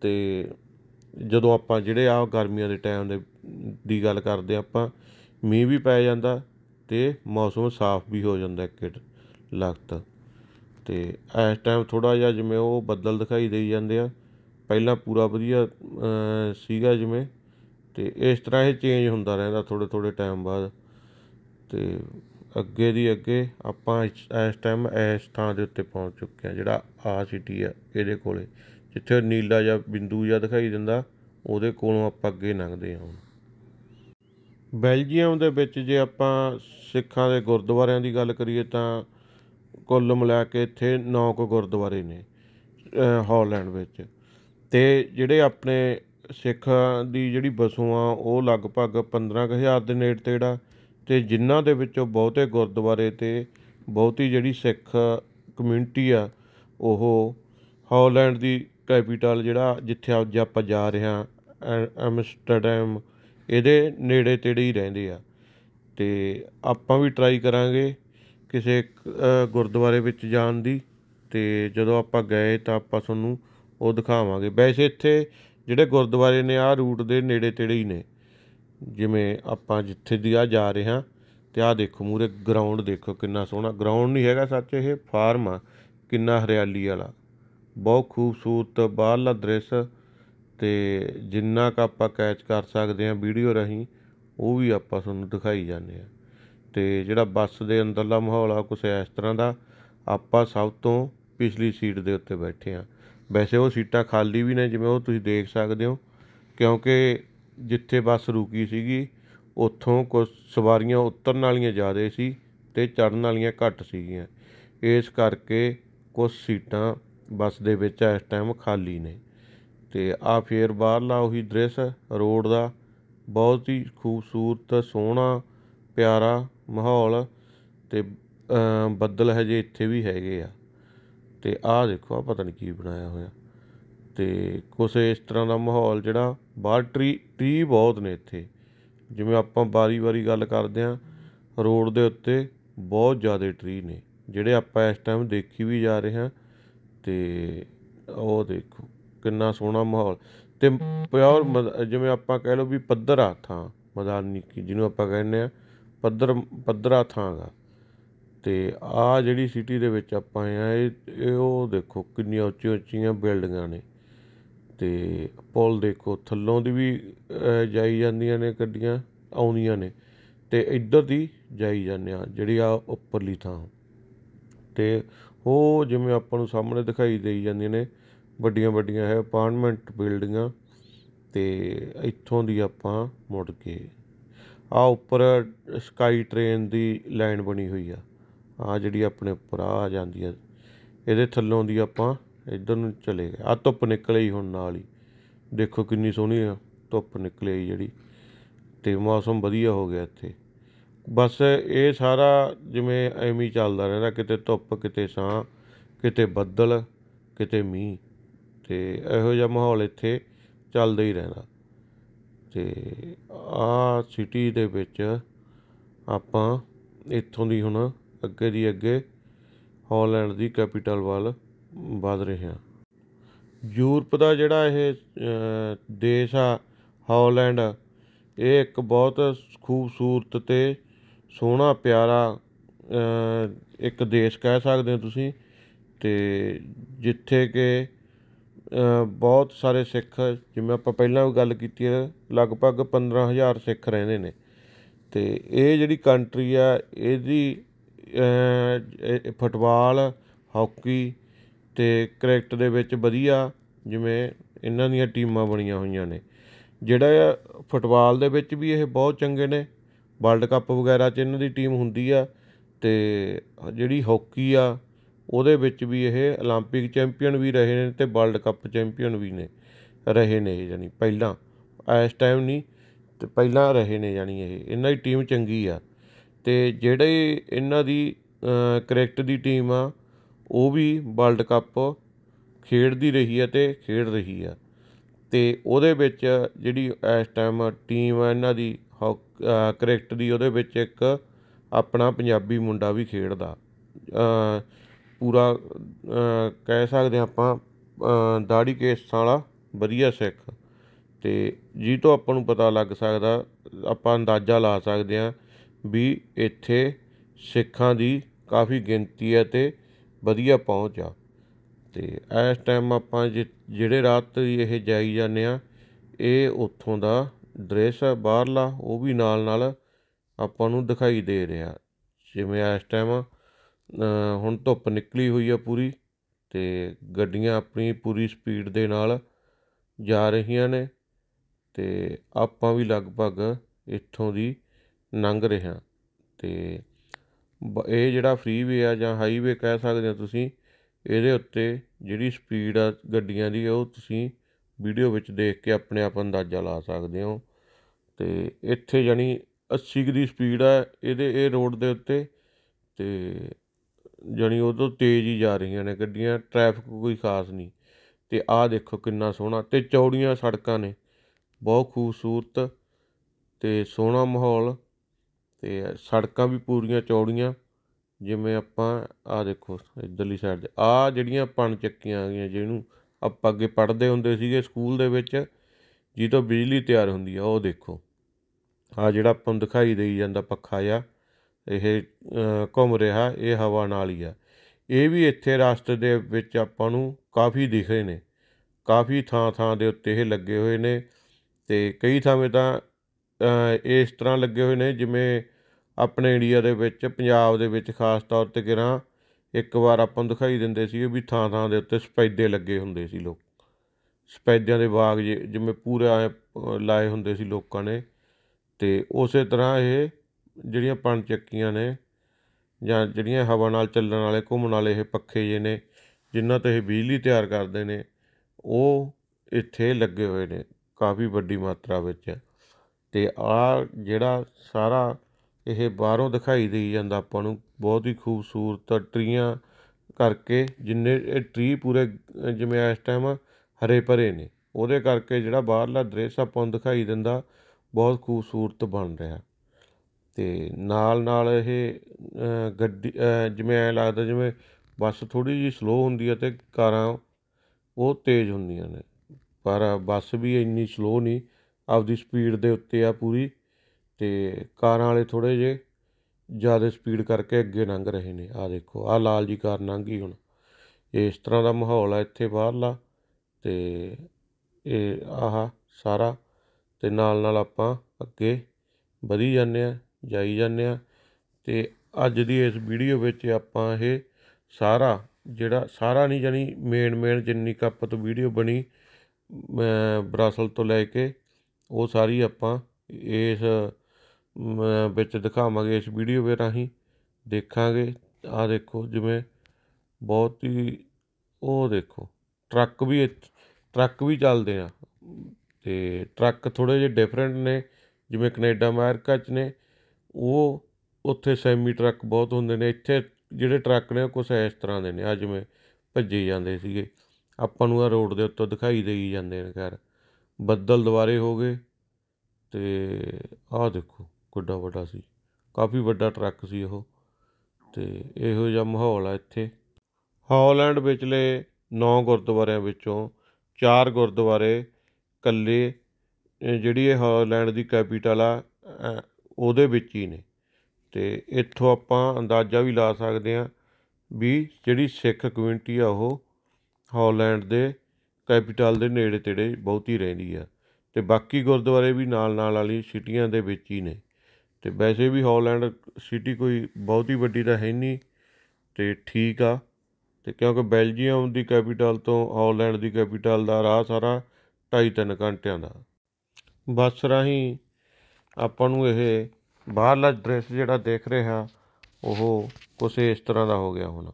ਤੇ ਜਦੋਂ ਆਪਾਂ ਜਿਹੜੇ ਆ ਗਰਮੀਆਂ ਦੇ ਟਾਈਮ ਦੇ ਦੀ ਗੱਲ ਕਰਦੇ ਆਪਾਂ ਮੀਂਹ ਵੀ ਪੈ ਜਾਂਦਾ ਤੇ ਮੌਸਮ ਸਾਫ਼ ਵੀ ਹੋ ਜਾਂਦਾ ਇੱਕ ਲਗਤ ਤੇ ਇਸ ਟਾਈਮ ਥੋੜਾ ਜਿਹਾ ਜਿਵੇਂ ਉਹ ਬੱਦਲ ਦਿਖਾਈ ਦੇ ਜਾਂਦੇ ਆ ਪਹਿਲਾਂ ਪੂਰਾ ਵਧੀਆ ਸੀਗਾ ਜਿਵੇਂ ਤੇ ਇਸ ਤਰ੍ਹਾਂ ਇਹ ਚੇਂਜ ਹੁੰਦਾ ਰਹਿੰਦਾ ਥੋੜੇ ਥੋੜੇ ਟਾਈਮ ਬਾਅਦ ਤੇ ਅੱਗੇ ਦੀ ਅੱਗੇ ਆਪਾਂ ਇਸ ਟਾਈਮ ਇਸ ਥਾਂ ਦੇ ਉੱਤੇ ਪਹੁੰਚ ਚੁੱਕੇ ਹਾਂ ਜਿਹੜਾ ਆ ਸਿਟੀ ਆ ਇਹਦੇ ਕੋਲੇ ਜਿੱਥੇ ਨੀਲਾ ਜਾਂ ਬਿੰਦੂ ਜਾਂ ਦਿਖਾਈ ਦਿੰਦਾ ਉਹਦੇ ਕੋਲੋਂ ਆਪਾਂ ਅੱਗੇ ਲੰਘਦੇ ਹਾਂ ਬੈਲਜੀਅਮ ਦੇ ਵਿੱਚ ਜੇ ਆਪਾਂ ਸਿੱਖਾਂ ਦੇ ਗੁਰਦੁਆਰਿਆਂ ਦੀ ਗੱਲ ਕਰੀਏ ਤਾਂ ਕੁੱਲ ਮਿਲਾ ਕੇ ਇੱਥੇ 9 ਕੁ ਗੁਰਦੁਆਰੇ ਨੇ ਹਾਲੈਂਡ ਵਿੱਚ ਤੇ ਜਿਹੜੇ ਆਪਣੇ ਸਿੱਖਾਂ ਦੀ ਜਿਹੜੀ ਬਸੂਆਂ ਉਹ ਲਗਭਗ 15000 ਦੇ ਨੇੜੇ ਤੇੜਾ ਤੇ ਜਿਨ੍ਹਾਂ ਦੇ ਵਿੱਚੋਂ ਬਹੁਤੇ ਗੁਰਦੁਆਰੇ ਤੇ ਬਹੁਤੀ ਜਿਹੜੀ ਸਿੱਖ ਕਮਿਊਨਿਟੀ ਆ ਉਹ ਹਾਲੈਂਡ ਦੀ ਕੈਪੀਟਲ ਜਿਹੜਾ ਜਿੱਥੇ ਅੱਜ ਆਪਾਂ ਜਾ ਰਹੇ ਹਾਂ ਐਮਸਟਰਡਮ ਇਹਦੇ ਨੇੜੇ ਤੇੜੇ ਹੀ ਰਹਿੰਦੇ ਆ ਤੇ ਆਪਾਂ ਵੀ ਟਰਾਈ ਕਰਾਂਗੇ ਕਿਸੇ ਗੁਰਦੁਆਰੇ ਵਿੱਚ ਜਾਣ ਦੀ ਤੇ ਜਦੋਂ ਆਪਾਂ ਗਏ ਤਾਂ ਆਪਾਂ ਤੁਹਾਨੂੰ ਉਹ ਦਿਖਾਵਾਂਗੇ ਵੈਸੇ ਇੱਥੇ ਜਿਹੜੇ ਗੁਰਦੁਆਰੇ ਨੇ ਆਹ ਰੂਟ ਦੇ ਨੇੜੇ ਤੇੜੇ ਹੀ ਨੇ ਜਿਵੇਂ ਆਪਾਂ ਜਿੱਥੇ ਦੀ ਆ ਜਾ ਰਹੇ ਹਾਂ ਤੇ ਆ ਦੇਖੋ ਮੂਰੇ ਗਰਾਊਂਡ ਦੇਖੋ ਕਿੰਨਾ ਸੋਹਣਾ ਗਰਾਊਂਡ ਨਹੀਂ ਹੈਗਾ ਸੱਚ ਇਹ ਫਾਰਮ ਆ ਕਿੰਨਾ ਹਰਿਆਲੀ ਵਾਲਾ ਬਹੁਤ ਖੂਬਸੂਰਤ ਬਾਹਰਲਾ ਦ੍ਰਿਸ਼ ਤੇ ਜਿੰਨਾ ਕ ਆਪਾਂ ਕੈਚ ਕਰ ਸਕਦੇ ਆ ਵੀਡੀਓ ਰਹੀ ਉਹ ਵੀ ਆਪਾਂ ਤੁਹਾਨੂੰ ਦਿਖਾਈ ਜਾਂਦੇ ਆ ਤੇ ਜਿਹੜਾ ਬੱਸ ਦੇ ਅੰਦਰਲਾ ਮਾਹੌਲ ਆ ਕੁਛ ਇਸ ਤਰ੍ਹਾਂ ਦਾ ਆਪਾਂ ਸਭ ਤੋਂ ਪਿਛਲੀ ਸੀਟ ਦੇ ਉੱਤੇ ਬੈਠੇ ਆ ਵੈਸੇ ਉਹ ਸੀਟਾਂ ਖਾਲੀ ਵੀ ਨੇ ਜਿਵੇਂ ਉਹ ਤੁਸੀਂ ਦੇਖ ਸਕਦੇ ਹੋ ਕਿਉਂਕਿ ਜਿੱਥੇ ਬੱਸ ਰੁਕੀ ਸੀਗੀ ਉੱਥੋਂ ਕੁਝ ਸਵਾਰੀਆਂ ਉਤਰਨ ਵਾਲੀਆਂ ਜ਼ਿਆਦਾ ਸੀ ਤੇ ਚੜਨ ਵਾਲੀਆਂ ਘੱਟ ਸੀਗੀਆਂ ਇਸ ਕਰਕੇ ਕੁਝ ਸੀਟਾਂ ਬੱਸ ਦੇ ਵਿੱਚ ਇਸ ਟਾਈਮ ਖਾਲੀ ਨੇ ਤੇ ਆ ਫੇਰ ਬਾਹਰਲਾ ਉਹੀ ਦ੍ਰਿਸ਼ ਰੋਡ ਦਾ ਬਹੁਤ ਹੀ ਖੂਬਸੂਰਤ ਸੋਹਣਾ ਪਿਆਰਾ ਮਾਹੌਲ ਤੇ ਬੱਦਲ ਹਜੇ ਇੱਥੇ ਵੀ ਹੈਗੇ ਆ ਤੇ ਆ ਦੇਖੋ ਆ ਪਤਾ ਨਹੀਂ ਕੀ ਬਣਾਇਆ ਹੋਇਆ ਤੇ ਕੁਛ ਇਸ ਤਰ੍ਹਾਂ ਦਾ ਮਾਹੌਲ ਜਿਹੜਾ ਬਾਹਰ ਟਰੀ ਟ੍ਰੀ ਬਹੁਤ ਨੇ ਇੱਥੇ ਜਿਵੇਂ ਆਪਾਂ ਬਾਰੀ-ਬਾਰੀ ਗੱਲ ਕਰਦੇ ਆਂ ਰੋਡ ਦੇ ਉੱਤੇ ਬਹੁਤ ਜ਼ਿਆਦਾ ਟ੍ਰੀ ਨੇ ਜਿਹੜੇ ਆਪਾਂ ਇਸ ਟਾਈਮ ਦੇਖੀ ਵੀ ਜਾ ਰਹੇ ਹਾਂ ਤੇ ਉਹ ਦੇਖੋ ਕਿੰਨਾ ਸੋਹਣਾ ਮਾਹੌਲ ਤੇ ਪਿਓਰ ਜਿਵੇਂ ਆਪਾਂ ਕਹਿ ਲਓ ਵੀ ਆ ਥਾਂ ਮਦਾਨੀ ਕੀ ਜਿਹਨੂੰ ਆਪਾਂ ਕਹਿੰਦੇ ਆ ਪੱਧਰ ਪੱਧਰਾ ਥਾਂ ਦਾ ਤੇ ਆ ਜਿਹੜੀ ਸਿਟੀ ਦੇ ਵਿੱਚ ਆਪਾਂ ਆਏ ਆ ਇਹ ਉਹ ਦੇਖੋ ਕਿੰਨੀਆਂ ਉੱਚੀਆਂ ਉੱਚੀਆਂ ਬਿਲਡਿੰਗਾਂ ਨੇ ਤੇ ਪੁਲ ਦੇਖੋ ਥੱਲੋਂ ਦੀ ਵੀ ਜਾਈ ਜਾਂਦੀਆਂ ਨੇ ਗੱਡੀਆਂ ਆਉਂਦੀਆਂ ਨੇ ਤੇ ਇੱਧਰ ਦੀ ਜਾਈ ਜਾਂਦੇ ਆ ਜਿਹੜੀ ਆ ਉੱਪਰਲੀ ਥਾਂ ਤੇ ਉਹ ਜਿਵੇਂ ਆਪਾਂ ਨੂੰ ਸਾਹਮਣੇ ਦਿਖਾਈ ਦੇਈ ਜਾਂਦੀਆਂ ਨੇ ਵੱਡੀਆਂ ਵੱਡੀਆਂ ਹੈ ਅਪਾਰਟਮੈਂਟ ਬਿਲਡਿੰਗਾਂ ਤੇ ਇੱਥੋਂ ਦੀ ਆਪਾਂ ਮੁੜ ਕੇ ਆ ਉੱਪਰ ਸਕਾਈ ਟ੍ਰੇਨ ਦੀ ਲਾਈਨ ਬਣੀ ਹੋਈ ਆ ਆ ਜਿਹੜੀ ਆਪਣੇ ਉੱਪਰ ਆ ਜਾਂਦੀ ਆ ਇਹਦੇ ਥੱਲੋਂ ਦੀ ਆਪਾਂ ਇੱਧਰ ਨੂੰ ਚਲੇ ਗਏ ਆ ਧੁੱਪ ਨਿਕਲੀ ਹੁਣ ਨਾਲ ਹੀ ਦੇਖੋ ਕਿੰਨੀ ਸੋਹਣੀ ਆ ਧੁੱਪ ਨਿਕਲੀ ਜਿਹੜੀ ਤੇ ਮੌਸਮ ਵਧੀਆ ਹੋ ਗਿਆ ਇੱਥੇ ਬਸ ਇਹ ਸਾਰਾ ਜਿਵੇਂ ਐਵੇਂ ਚੱਲਦਾ ਰਹਿੰਦਾ ਕਿਤੇ ਧੁੱਪ ਕਿਤੇ ਛਾਂ ਕਿਤੇ ਬੱਦਲ ਕਿਤੇ ਮੀਂਹ ਤੇ ਇਹੋ ਜਿਹਾ ਮਾਹੌਲ ਇੱਥੇ ਚੱਲਦਾ ਹੀ ਰਹਿੰਦਾ ਤੇ ਆ ਸਿਟੀ ਦੇ ਵਿੱਚ ਆਪਾਂ ਇੱਥੋਂ ਦੀ ਹੁਣ ਅੱਗੇ ਦੀ ਅੱਗੇ ਹਾਲੈਂਡ ਦੀ ਕੈਪੀਟਲ ਵੱਲ ਵੱਧ ਰਿਹਾ ਯੂਰਪ ਦਾ ਜਿਹੜਾ ਇਹ ਦੇਸ਼ ਆ ਹੌਲੈਂਡ ਇਹ ਇੱਕ ਬਹੁਤ ਖੂਬਸੂਰਤ ਤੇ ਸੋਹਣਾ ਪਿਆਰਾ ਇੱਕ ਦੇਸ਼ ਕਹਿ ਸਕਦੇ ਹੋ ਤੁਸੀਂ ਤੇ ਜਿੱਥੇ ਕਿ ਬਹੁਤ ਸਾਰੇ ਸਿੱਖ ਜਿਵੇਂ ਆਪਾਂ ਪਹਿਲਾਂ ਵੀ ਗੱਲ ਕੀਤੀ ਹੈ ਲਗਭਗ 15000 ਸਿੱਖ ਰਹਿੰਦੇ ਨੇ ਤੇ ਇਹ ਜਿਹੜੀ ਕੰਟਰੀ ਆ ਇਹਦੀ ਫੁੱਟਬਾਲ ਹਾਕੀ ਤੇ ਕ੍ਰਿਕਟ ਦੇ ਵਿੱਚ ਵਧੀਆ ਜਿਵੇਂ ਇਹਨਾਂ ਦੀਆਂ ਟੀਮਾਂ ਬਣੀਆਂ ਹੋਈਆਂ ਨੇ ਜਿਹੜਾ ਫੁੱਟਬਾਲ ਦੇ ਵਿੱਚ ਵੀ ਇਹ ਬਹੁਤ ਚੰਗੇ ਨੇ ਵਰਲਡ ਕੱਪ ਵਗੈਰਾ 'ਚ ਇਹਨਾਂ ਦੀ ਟੀਮ ਹੁੰਦੀ ਆ ਤੇ ਜਿਹੜੀ ਹਾਕੀ ਆ ਉਹਦੇ ਵਿੱਚ ਵੀ ਇਹ 올림픽 ਚੈਂਪੀਅਨ ਵੀ ਰਹੇ ਨੇ ਤੇ ਵਰਲਡ ਕੱਪ ਚੈਂਪੀਅਨ ਵੀ ਨੇ ਰਹੇ ਨੇ ਯਾਨੀ ਪਹਿਲਾਂ ਇਸ ਟਾਈਮ ਨਹੀਂ ਤੇ ਪਹਿਲਾਂ ਰਹੇ ਨੇ ਯਾਨੀ ਇਹ ਇਹਨਾਂ ਦੀ ਟੀਮ ਚੰਗੀ ਆ ਤੇ ਜਿਹੜੇ ਇਹਨਾਂ ਦੀ ਕ੍ਰਿਕਟ ਦੀ ਟੀਮ ਆ ਉਹ ਵੀ ਵਰਲਡ ਕੱਪ ਖੇਡਦੀ ਰਹੀ ਹੈ ਤੇ ਖੇਡ ਰਹੀ ਹੈ ਤੇ ਉਹਦੇ ਵਿੱਚ ਜਿਹੜੀ ਇਸ ਟਾਈਮ ਟੀਮ ਹੈ ਇਹਨਾਂ ਦੀ ਕ੍ਰਿਕਟ ਦੀ ਉਹਦੇ ਵਿੱਚ ਇੱਕ ਆਪਣਾ ਪੰਜਾਬੀ ਮੁੰਡਾ ਵੀ ਖੇਡਦਾ ਪੂਰਾ ਕਹਿ ਸਕਦੇ ਆਪਾਂ ਦਾੜੀ ਕੇਸ ਵਾਲਾ ਵਧੀਆ ਸਿੱਖ ਤੇ ਜੀ ਤੋਂ ਆਪਾਂ ਨੂੰ ਪਤਾ ਲੱਗ ਸਕਦਾ ਆਪਾਂ ਅੰਦਾਜ਼ਾ ਲਾ ਸਕਦੇ ਆ ਵੀ ਇੱਥੇ ਸਿੱਖਾਂ ਦੀ ਕਾਫੀ ਗਿਣਤੀ ਹੈ ਤੇ ਵਧੀਆ ਪਹੁੰਚ ਆ ਤੇ ਇਸ ਟਾਈਮ ਆਪਾਂ ਜਿਹੜੇ ਰਾਤ ਇਹ ਜਾਈ ਜਾਂਦੇ ਆ ਇਹ ਉੱਥੋਂ ਦਾ ਦ੍ਰਿਸ਼ ਬਾਹਰਲਾ ਉਹ ਵੀ ਨਾਲ ਨਾਲ ਆਪਾਂ ਨੂੰ ਦਿਖਾਈ ਦੇ ਰਿਹਾ ਜਿਵੇਂ ਇਸ ਟਾਈਮ ਹੁਣ ਧੁੱਪ ਨਿਕਲੀ ਹੋਈ ਆ ਪੂਰੀ ਤੇ ਗੱਡੀਆਂ ਆਪਣੀ ਪੂਰੀ ਸਪੀਡ ਦੇ ਨਾਲ ਜਾ ਰਹੀਆਂ ਨੇ ਤੇ ਆਪਾਂ ਵੀ ਲਗਭਗ ਇੱਥੋਂ ਦੀ ਲੰਘ ਰਹੇ ਹਾਂ ਤੇ ਇਹ ਜਿਹੜਾ ਫ੍ਰੀਵੇ ਆ ਜਾਂ ਹਾਈਵੇ ਕਹਿ ਸਕਦੇ ਹੋ ਤੁਸੀਂ ਇਹਦੇ ਉੱਤੇ ਜਿਹੜੀ ਸਪੀਡ ਆ ਗੱਡੀਆਂ ਦੀ ਉਹ ਤੁਸੀਂ ਵੀਡੀਓ ਵਿੱਚ ਦੇਖ ਕੇ ਆਪਣੇ ਆਪ ਅੰਦਾਜ਼ਾ ਲਾ ਸਕਦੇ ਹੋ ਤੇ ਇੱਥੇ ਜਾਨੀ 80 ਦੀ ਸਪੀਡ ਆ ਇਹਦੇ ਇਹ ਰੋਡ ਦੇ ਉੱਤੇ ਤੇ ਜਾਨੀ ਉਹ ਤੋਂ ਤੇਜ਼ ਹੀ ਜਾ ਰਹੀਆਂ ਨੇ ਗੱਡੀਆਂ ਟ੍ਰੈਫਿਕ ਕੋਈ ਖਾਸ ਨਹੀਂ ਤੇ ਆਹ ਦੇਖੋ ਕਿੰਨਾ ਸੋਹਣਾ ਤੇ ਚੌੜੀਆਂ ਸੜਕਾਂ ਨੇ ਬਹੁਤ ਖੂਬਸੂਰਤ ਤੇ ਸੋਹਣਾ ਮਾਹੌਲ ਤੇ ਸੜਕਾਂ ਵੀ ਪੂਰੀਆਂ ਚੌੜੀਆਂ ਜਿਵੇਂ ਆਪਾਂ ਆ ਦੇਖੋ ਇਧਰਲੀ ਸਾਈਡ ਆ ਜਿਹੜੀਆਂ ਪਣ ਚੱਕੀਆਂ ਆ ਗਈਆਂ ਜਿਹਨੂੰ ਆਪਾਂ ਅੱਗੇ ਪੜਦੇ ਹੁੰਦੇ ਸੀਗੇ ਸਕੂਲ ਦੇ ਵਿੱਚ ਜਿਹਦੇ ਤੋਂ ਬਿਜਲੀ ਤਿਆਰ ਹੁੰਦੀ ਆ ਉਹ ਦੇਖੋ ਆ ਜਿਹੜਾ ਆਪਾਂ ਨੂੰ ਦਿਖਾਈ ਦੇਈ ਜਾਂਦਾ ਪੱਖਾ ਆ ਇਹ ਘੁੰਮ ਰਿਹਾ ਇਹ ਹਵਾ ਨਾਲ ਹੀ ਆ ਇਹ ਵੀ ਇੱਥੇ ਰਸਤੇ ਦੇ ਵਿੱਚ ਆਪਾਂ ਨੂੰ ਕਾਫੀ ਦਿਖੇ ਨੇ ਕਾਫੀ ਥਾਂ ਥਾਂ ਦੇ ਉੱਤੇ ਇਹ ਲੱਗੇ ਹੋਏ ਨੇ ਤੇ ਕਈ ਥਾਵੇਂ ਤਾਂ ਇਸ ਤਰ੍ਹਾਂ ਲੱਗੇ ਹੋਏ ਨੇ ਜਿਵੇਂ ਆਪਣੇ ਇੰਡੀਆ ਦੇ ਵਿੱਚ ਪੰਜਾਬ ਦੇ ਵਿੱਚ ਖਾਸ ਤੌਰ ਤੇ ਕਿਰਾਂ ਇੱਕ ਵਾਰ ਆਪਾਂ ਨੂੰ ਦਿਖਾਈ ਦਿੰਦੇ ਸੀ ਵੀ ਥਾਂ ਥਾਂ ਦੇ ਉੱਤੇ ਸਪੈਦੇ ਲੱਗੇ ਹੁੰਦੇ ਸੀ ਲੋਕ ਸਪੈਦਿਆਂ ਦੇ ਬਾਗ ਜਿਵੇਂ ਪੂਰੇ ਲਾਏ ਹੁੰਦੇ ਸੀ ਲੋਕਾਂ ਨੇ ਤੇ ਉਸੇ ਤਰ੍ਹਾਂ ਇਹ ਜਿਹੜੀਆਂ ਪਣ ਚੱਕੀਆਂ ਨੇ ਜਾਂ ਜਿਹੜੀਆਂ ਹਵਾ ਨਾਲ ਚੱਲਣ ਵਾਲੇ ਘੁੰਮਣ ਵਾਲੇ ਇਹ ਪੱਖੇ ਜੇ ਨੇ ਜਿਨ੍ਹਾਂ ਤੋਂ ਇਹ ਬਿਜਲੀ ਤਿਆਰ ਕਰਦੇ ਨੇ ਉਹ ਇੱਥੇ ਲੱਗੇ ਹੋਏ ਨੇ ਕਾਫੀ ਵੱਡੀ ਮਾਤਰਾ ਵਿੱਚ ਤੇ ਆ ਜਿਹੜਾ ਸਾਰਾ ਇਹ ਬਾਹਰੋਂ ਦਿਖਾਈ ਦੇ ਜਾਂਦਾ ਆਪਾਂ ਨੂੰ ਬਹੁਤ ਹੀ ਖੂਬਸੂਰਤ ਟਰੀਆਂ ਕਰਕੇ ਜਿੰਨੇ ਇਹ ਟਰੀ ਪੂਰੇ ਜਿਵੇਂ ਇਸ ਟਾਈਮ ਹਰੇ ਭਰੇ ਨੇ ਉਹਦੇ ਕਰਕੇ ਜਿਹੜਾ ਬਾਹਰਲਾ ਦ੍ਰਿਸ਼ ਆਪਾਂ ਨੂੰ ਦਿਖਾਈ ਦਿੰਦਾ ਬਹੁਤ ਖੂਬਸੂਰਤ ਬਣ ਰਿਹਾ ਤੇ ਨਾਲ ਨਾਲ ਇਹ ਗੱਡੀ ਜਿਵੇਂ ਐ ਲੱਗਦਾ ਜਿਵੇਂ ਬੱਸ ਥੋੜੀ ਜੀ ਸਲੋ ਹੁੰਦੀ ਹੈ ਤੇ ਕਾਰਾਂ ਉਹ ਤੇਜ਼ ਹੁੰਦੀਆਂ ਨੇ ਪਰ ਬੱਸ ਵੀ ਇੰਨੀ ਸਲੋ ਨਹੀਂ ਆਪਦੀ ਸਪੀਡ ਦੇ ਉੱਤੇ ਆ ਪੂਰੀ ਤੇ ਕਾਰਾਂ ਵਾਲੇ ਥੋੜੇ ਜੇ ਜ਼ਿਆਦਾ ਸਪੀਡ ਕਰਕੇ ਅੱਗੇ ਲੰਘ ਰਹੇ ਨੇ ਆ ਦੇਖੋ ਆ ਲਾਲ ਜੀ ਕਾਰ ਲੰਘੀ ਹੁਣ ਇਸ ਤਰ੍ਹਾਂ ਦਾ ਮਾਹੌਲ ਆ ਇੱਥੇ ਬਾਹਰਲਾ ਤੇ ਇਹ ਆਹ ਸਾਰਾ ਤੇ ਨਾਲ ਨਾਲ ਆਪਾਂ ਅੱਗੇ ਵਧੀ ਜਾਂਦੇ ਆ ਜਾਈ ਜਾਂਦੇ ਆ ਤੇ ਅੱਜ ਦੀ ਇਸ ਵੀਡੀਓ ਵਿੱਚ ਆਪਾਂ ਇਹ ਸਾਰਾ ਜਿਹੜਾ ਸਾਰਾ ਨਹੀਂ ਜਾਨੀ ਮੇਨ ਮੇਨ ਜਿੰਨੀ ਕੱਪ ਤੋਂ ਵੀਡੀਓ ਬਣੀ ਬ੍ਰਾਸਲ ਤੋਂ ਲੈ ਕੇ ਉਹ ਸਾਰੀ ਆਪਾਂ ਇਸ ਵਿੱਚ ਦਿਖਾਵਾਂਗੇ ਇਸ ਵੀਡੀਓ ਵਿੱਚ ਰਾਹੀਂ ਦੇਖਾਂਗੇ ਆ ਦੇਖੋ ਜਿਵੇਂ ਬਹੁਤ ਹੀ ਉਹ ਦੇਖੋ ਟਰੱਕ ਵੀ ਟਰੱਕ ਵੀ ਚੱਲਦੇ ਆ ਤੇ ਟਰੱਕ ਥੋੜੇ ਜਿਹਾ ਡਿਫਰੈਂਟ ਨੇ ਜਿਵੇਂ ਕੈਨੇਡਾ ਅਮਰੀਕਾ ਚ ਨੇ ਉਹ ਉੱਥੇ ਸੈਮੀ ਟਰੱਕ ਬਹੁਤ ਹੁੰਦੇ ਨੇ ਇੱਥੇ ਜਿਹੜੇ ਟਰੱਕ ਨੇ ਕੁਝ ਇਸ ਤਰ੍ਹਾਂ ਦੇ ਨੇ ਆ ਜਿਵੇਂ ਭੱਜੇ ਜਾਂਦੇ ਸੀਗੇ ਆਪਾਂ ਨੂੰ ਆ ਰੋਡ ਦੇ ਉੱਤੇ ਦਿਖਾਈ ਦੇਈ ਜਾਂਦੇ ਨੇ ਘਰ ਬੱਦਲ ਦੁਬਾਰੇ ਹੋ ਗਏ ਤੇ ਆਹ ਦੇਖੋ ਕਿੱਡਾ ਵੱਡਾ ਸੀ ਕਾਫੀ ਵੱਡਾ ਟਰੱਕ ਸੀ ਉਹ ਤੇ ਇਹੋ ਜਿਹਾ ਮਾਹੌਲ ਆ ਇੱਥੇ ਹਾਲੈਂਡ ਵਿਚਲੇ ਨੌ ਗੁਰਦੁਆਰਿਆਂ ਵਿੱਚੋਂ ਚਾਰ ਗੁਰਦੁਆਰੇ ਕੱਲੇ ਜਿਹੜੀ ਇਹ ਹਾਲੈਂਡ ਦੀ ਕੈਪੀਟਲ ਆ ਉਹਦੇ ਵਿੱਚ ਹੀ ਨੇ ਤੇ ਇੱਥੋਂ ਆਪਾਂ ਅੰਦਾਜ਼ਾ ਵੀ ਲਾ ਸਕਦੇ ਆ ਵੀ ਜਿਹੜੀ ਸਿੱਖ ਕਮਿਊਨਿਟੀ ਆ ਉਹ ਹਾਲੈਂਡ ਦੇ ਕੈਪੀਟਲ ਦੇ ਨੇੜੇ ਤੇੜੇ ਬਹੁਤੀ ਰਹਿੰਦੀ ਆ ਤੇ ਬਾਕੀ ਗੁਰਦੁਆਰੇ ਵੀ ਨਾਲ ਨਾਲ ਵਾਲੀ ਸਿਟੀਆਂ ਦੇ ਵਿੱਚ ਹੀ ਨੇ ਤੇ ਵੈਸੇ ਵੀ ਹਾਲੈਂਡ ਸਿਟੀ ਕੋਈ ਬਹੁਤੀ ਵੱਡੀ ਤਾਂ ਹੈ ਨਹੀਂ ਤੇ ਠੀਕ ਆ ਤੇ ਕਿਉਂਕਿ ਬੈਲਜੀਅਮ ਦੀ ਕੈਪੀਟਲ ਤੋਂ ਹਾਲੈਂਡ ਦੀ ਕੈਪੀਟਲ ਦਾ ਰਾਹ ਸਾਰਾ 2.5-3 ਘੰਟਿਆਂ ਦਾ ਬੱਸ ਰਾਹੀਂ ਆਪਾਂ ਨੂੰ ਇਹ ਬਾਹਰਲਾ ਡਰੈਸ ਜਿਹੜਾ ਦੇਖ ਰਿਹਾ ਉਹ ਕੁਝ ਇਸ ਤਰ੍ਹਾਂ ਦਾ ਹੋ ਗਿਆ ਹੁਣ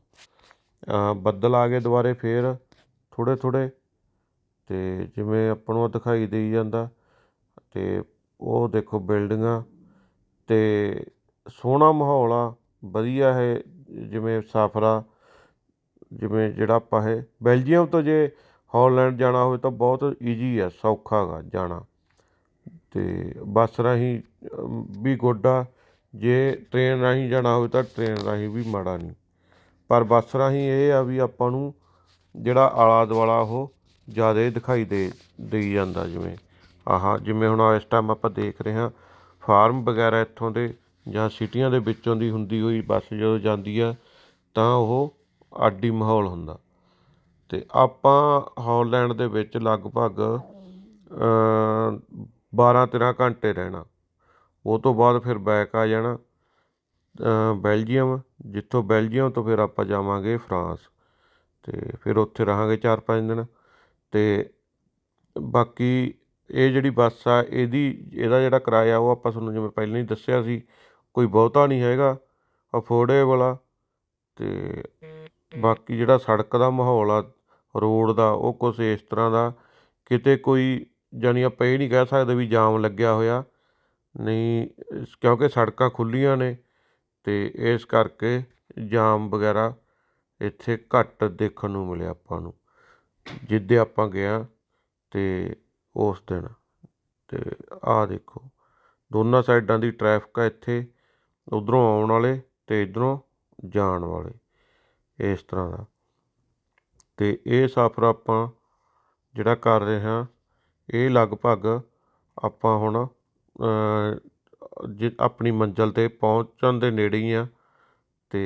ਬੱਦਲ ਆ ਗਏ ਦੁਬਾਰੇ ਫੇਰ ਥੋੜੇ ਥੋੜੇ ਤੇ ਜਿਵੇਂ ਆਪਾਂ ਨੂੰ ਦਿਖਾਈ ਦੇ ਜਾਂਦਾ ਤੇ ਉਹ ਦੇਖੋ ਬਿਲਡਿੰਗਾਂ ਤੇ ਸੋਹਣਾ ਮਾਹੌਲ ਆ ਵਧੀਆ ਹੈ ਜਿਵੇਂ ਸਾਫਰਾ ਜਿਵੇਂ ਜਿਹੜਾ ਆਪਾਂ ਹੈ ਬੈਲਜੀਅਮ ਤੋਂ ਜੇ ਹਾਲੈਂਡ ਜਾਣਾ ਹੋਵੇ ਤਾਂ ਬਹੁਤ ਈਜੀ ਆ ਸੌਖਾ ਹੈ ਜਾਣਾ ਤੇ ਬੱਸ ਰਾਹੀਂ ਵੀ ਗੋਡਾ ਜੇ ਟ੍ਰੇਨ ਰਾਹੀਂ ਜਾਣਾ ਹੋਵੇ ਤਾਂ ਟ੍ਰੇਨ ਰਾਹੀਂ ਵੀ ਮਾੜਾ ਨਹੀਂ ਪਰ ਬੱਸ ਰਾਹੀਂ ਇਹ ਆ ਵੀ ਆਪਾਂ ਨੂੰ ਜਿਹੜਾ ਆਲਾ ਦਵਾਲਾ ਉਹ ਜ਼ਿਆਦਾ ਦਿਖਾਈ ਦੇ ਦਈ ਜਾਂਦਾ ਜਿਵੇਂ ਆਹਾ ਜਿਵੇਂ ਹੁਣ ਇਸ ਟਾਈਮ ਆਪਾਂ ਦੇਖ ਰਹੇ ਹਾਂ ਫਾਰਮ ਵਗੈਰਾ ਇੱਥੋਂ ਦੇ ਜਾਂ ਸਿਟੀਆਂ ਦੇ ਵਿੱਚੋਂ ਦੀ ਹੁੰਦੀ ਹੋਈ ਬੱਸ ਜਦੋਂ ਜਾਂਦੀ ਆ ਤਾਂ ਉਹ ਆਡੀ ਮਾਹੌਲ ਹੁੰਦਾ ਤੇ ਆਪਾਂ ਹੌਲੈਂਡ ਦੇ ਵਿੱਚ ਲਗਭਗ 12 13 ਘੰਟੇ ਰਹਿਣਾ ਉਹ ਤੋਂ ਬਾਅਦ ਫਿਰ ਬੈਕ ਆ ਜਾਣਾ ਬੈਲਜੀਅਮ ਜਿੱਥੋਂ ਬੈਲਜੀਅਮ ਤੋਂ ਫਿਰ ਆਪਾਂ ਜਾਵਾਂਗੇ ਫਰਾਂਸ ਤੇ ਫਿਰ ਉੱਥੇ ਰਹਾਂਗੇ 4-5 ਦਿਨ ਤੇ ਬਾਕੀ ਇਹ ਜਿਹੜੀ ਬੱਸ ਆ ਇਹਦੀ ਇਹਦਾ ਜਿਹੜਾ ਕਿਰਾਇਆ ਉਹ ਆਪਾਂ ਤੁਹਾਨੂੰ ਜਿਵੇਂ ਪਹਿਲਾਂ ਹੀ ਦੱਸਿਆ ਸੀ ਕੋਈ ਬਹੁਤਾ ਨਹੀਂ ਹੈਗਾ ਅਫੋਰਡੇਬਲ ਆ ਤੇ ਬਾਕੀ ਜਿਹੜਾ ਸੜਕ ਦਾ ਮਾਹੌਲ ਆ ਰੋਡ ਦਾ ਉਹ ਕੁਝ ਇਸ ਤਰ੍ਹਾਂ ਦਾ ਕਿਤੇ ਕੋਈ ਜਾਨੀ ਆਪਾਂ ਇਹ ਨਹੀਂ ਕਹਿ ਸਕਦੇ ਵੀ ਜਾਮ ਲੱਗਿਆ ਹੋਇਆ ਨਹੀਂ ਕਿਉਂਕਿ ਸੜਕਾਂ ਖੁੱਲੀਆਂ ਨੇ ਤੇ ਇਸ ਕਰਕੇ ਜਾਮ ਵਗੈਰਾ ਇੱਥੇ ਘੱਟ ਦੇਖਣ ਨੂੰ ਮਿਲਿਆ ਆਪਾਂ ਨੂੰ ਜਿੱਦੇ ਆਪਾਂ ਗਏ ਆ ਤੇ ਉਸ ਦਿਨ ਤੇ ਆਹ ਦੇਖੋ ਦੋਨਾਂ ਸਾਈਡਾਂ ਦੀ ਟ੍ਰੈਫਿਕ ਆ ਇੱਥੇ ਉਧਰੋਂ ਆਉਣ ਵਾਲੇ ਤੇ ਇਧਰੋਂ ਜਾਣ ਵਾਲੇ ਇਸ ਤਰ੍ਹਾਂ ਦਾ ਤੇ ਇਹ ਸਫ਼ਰ ਆਪਾਂ ਜਿਹੜਾ ਕਰ ਰਹੇ ਹਾਂ ਇਹ ਲਗਭਗ ਆਪਾਂ ਹੁਣ ਜ ਆਪਣੀ ਮੰਜ਼ਿਲ 'ਤੇ ਪਹੁੰਚਣ ਦੇ ਨੇੜੇ ਹੀ ਆ ਤੇ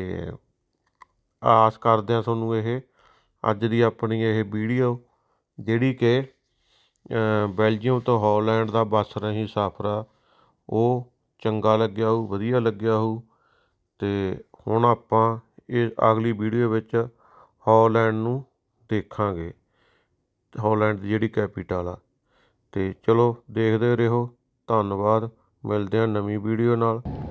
ਆਸ ਕਰਦੇ ਹਾਂ ਤੁਹਾਨੂੰ ਇਹ ਅੱਜ ਦੀ ਆਪਣੀ ਇਹ ਵੀਡੀਓ ਜਿਹੜੀ ਕਿ ਬੈਲਜੀਅਮ ਤੋਂ ਹਾਲੈਂਡ ਦਾ ਬੱਸ ਰਹੀ ਸਾਫਰਾ ਉਹ ਚੰਗਾ ਲੱਗਿਆ ਹੋ ਵਧੀਆ ਲੱਗਿਆ ਹੋ ਤੇ ਹੁਣ ਆਪਾਂ ਇਹ ਅਗਲੀ ਵੀਡੀਓ ਵਿੱਚ ਹਾਲੈਂਡ ਨੂੰ ਦੇਖਾਂਗੇ ਹਾਲੈਂਡ ਦੀ ਜਿਹੜੀ ਕੈਪੀਟਲ ਆ ਤੇ ਚਲੋ ਦੇਖਦੇ ਰਹੋ ਧੰਨਵਾਦ ਮਿਲਦੇ ਹਾਂ ਨਵੀਂ ਵੀਡੀਓ ਨਾਲ